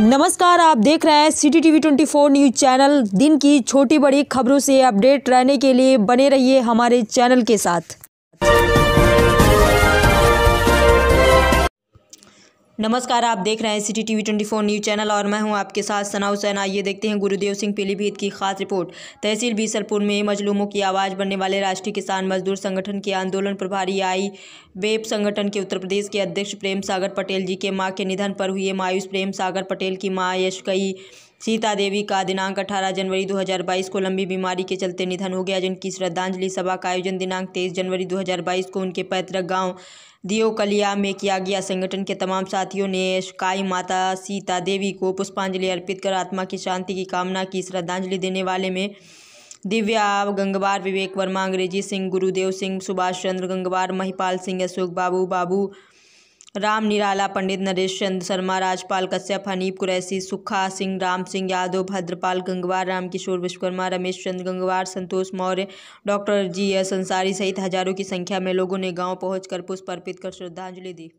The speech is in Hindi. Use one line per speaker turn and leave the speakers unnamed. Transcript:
नमस्कार आप देख रहे हैं V twenty four news channel दिन की छोटी बड़ी खबरों से अपडेट रहने के लिए बने रहिए हमारे चैनल के साथ
नमस्कार आप देख रहे हैं city TV four news channel और मैं हूं आपके साथ सना हुसैन आइए देखते हैं गुरुदेव सिंह पीलीभीत की खास रिपोर्ट तहसील बीसलपुर में मजलूमों की आवाज़ बनने वाले राष्ट्रीय किसान मजदूर संगठन के आंदोलन प्रभारी आई बेप संगठन के उत्तर प्रदेश के अध्यक्ष प्रेम सागर पटेल जी के माँ के निधन पर हुए मायूस प्रेम सागर पटेल की माँ यशकई सीता देवी का दिनांक 18 जनवरी 2022 को लंबी बीमारी के चलते निधन हो गया जिनकी श्रद्धांजलि सभा का आयोजन दिनांक 23 जनवरी 2022 को उनके पैतृक गांव दियोकलिया में किया गया संगठन के तमाम साथियों ने काई माता सीता देवी को पुष्पांजलि अर्पित कर आत्मा की शांति की कामना की श्रद्धांजलि देने वाले में दिव्या गंगवार विवेक वर्मा अंग्रेजी सिंह गुरुदेव सिंह सुभाष चंद्र गंगवार महिपाल सिंह अशोक बाबू बाबू राम निराला पंडित नरेश चंद्र Sharma Rajpal Kashyap Hanif Qureshi Sukha Singh Ram Singh Yadav Bhadrapal Gangwar Ramkishore Vishwakarma Ramesh Chandra Gangwar Santosh Maurya doctor G S Ansari सहित हजारों की संख्या में लोगों ने गांव पहुंचकर पुष्प अर्पित कर श्रद्धांजलि दी